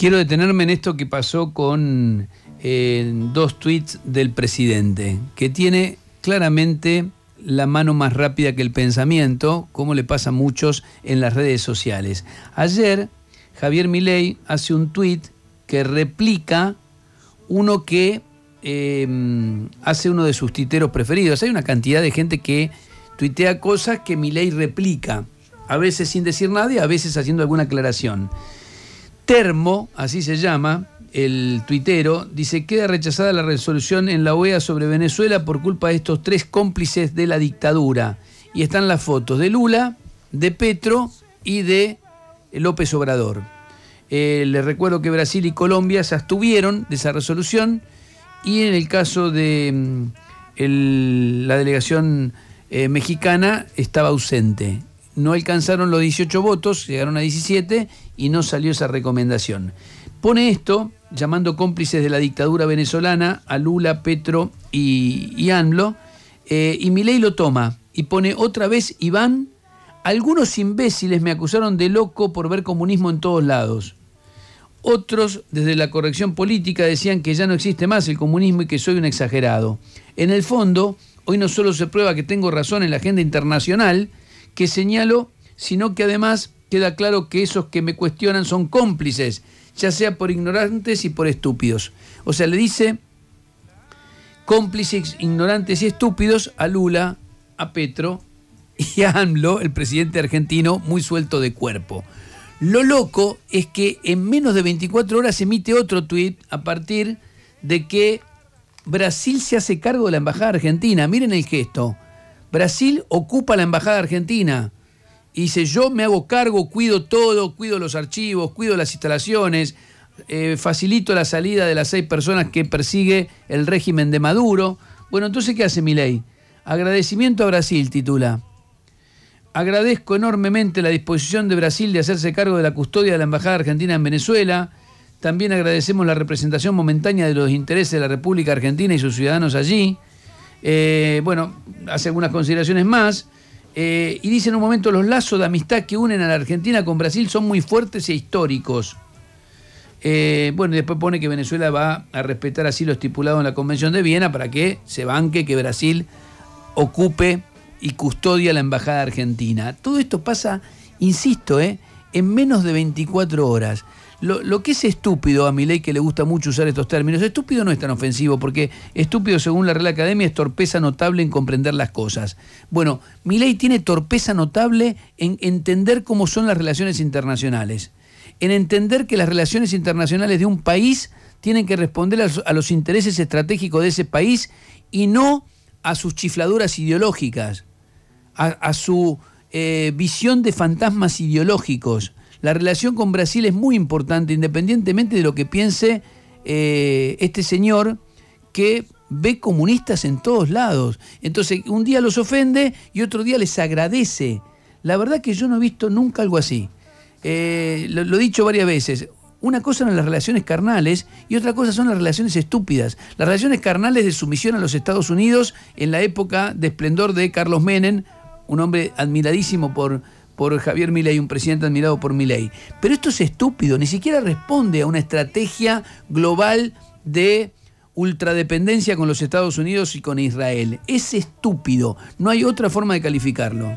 Quiero detenerme en esto que pasó con eh, dos tweets del presidente, que tiene claramente la mano más rápida que el pensamiento, como le pasa a muchos en las redes sociales. Ayer, Javier Milei hace un tweet que replica uno que em, hace uno de sus titeros preferidos. Hay una cantidad de gente que tuitea cosas que Milei replica, a veces sin decir nada y a veces haciendo alguna aclaración. Termo, así se llama, el tuitero, dice, queda rechazada la resolución en la OEA sobre Venezuela por culpa de estos tres cómplices de la dictadura. Y están las fotos de Lula, de Petro y de López Obrador. Eh, les recuerdo que Brasil y Colombia se abstuvieron de esa resolución y en el caso de mm, la delegación eh, mexicana estaba ausente no alcanzaron los 18 votos, llegaron a 17 y no salió esa recomendación. Pone esto, llamando cómplices de la dictadura venezolana a Lula, Petro y, y eh, y Milei lo toma y pone otra vez Iván, algunos imbéciles me acusaron de loco por ver comunismo en todos lados. Otros, desde la corrección política, decían que ya no existe más el comunismo y que soy un exagerado. En el fondo, hoy no solo se prueba que tengo razón en la agenda internacional, que señalo, sino que además queda claro que esos que me cuestionan son cómplices, ya sea por ignorantes y por estúpidos. O sea, le dice cómplices ignorantes y estúpidos a Lula, a Petro y a AMLO, el presidente argentino, muy suelto de cuerpo. Lo loco es que en menos de 24 horas emite otro tuit a partir de que Brasil se hace cargo de la embajada argentina. Miren el gesto. Brasil ocupa la embajada argentina y dice, yo me hago cargo, cuido todo, cuido los archivos, cuido las instalaciones, eh, facilito la salida de las seis personas que persigue el régimen de Maduro. Bueno, entonces, ¿qué hace mi ley? Agradecimiento a Brasil, titula. Agradezco enormemente la disposición de Brasil de hacerse cargo de la custodia de la Embajada Argentina en Venezuela. También agradecemos la representación momentánea de los intereses de la República Argentina y sus ciudadanos allí. Eh, bueno, hace algunas consideraciones más. Eh, y dice en un momento, los lazos de amistad que unen a la Argentina con Brasil son muy fuertes e históricos. Eh, bueno, y después pone que Venezuela va a respetar así lo estipulado en la Convención de Viena para que se banque que Brasil ocupe y custodia la Embajada Argentina. Todo esto pasa, insisto, en menos de 24 horas. Lo, que es estúpido a mi ley, que le gusta mucho usar estos términos, estúpido no es tan ofensivo, porque estúpido, según la Real Academia, es torpeza notable en comprender las cosas. Bueno, mi ley tiene torpeza notable en entender cómo son las relaciones internacionales, en entender que las relaciones internacionales de un país tienen que responder a los, intereses estratégicos de ese país y no a sus chifladuras ideológicas, a, su eh, visión de fantasmas ideológicos la relación con Brasil es muy importante, independientemente de lo que piense eh, este señor que ve comunistas en todos lados. Entonces, un día los ofende y otro día les agradece. La verdad que yo no he visto nunca algo así. Eh, lo, lo he dicho varias veces. Una cosa son las relaciones carnales y otra cosa son las relaciones estúpidas. Las relaciones carnales de sumisión a los Estados Unidos en la época de esplendor de Carlos Menem, un hombre admiradísimo por, por Javier Milei, un presidente admirado por Milei. Pero esto es estúpido, ni siquiera responde a una estrategia global de ultradependencia con los Estados Unidos y con Israel. Es estúpido, no hay otra forma de calificarlo.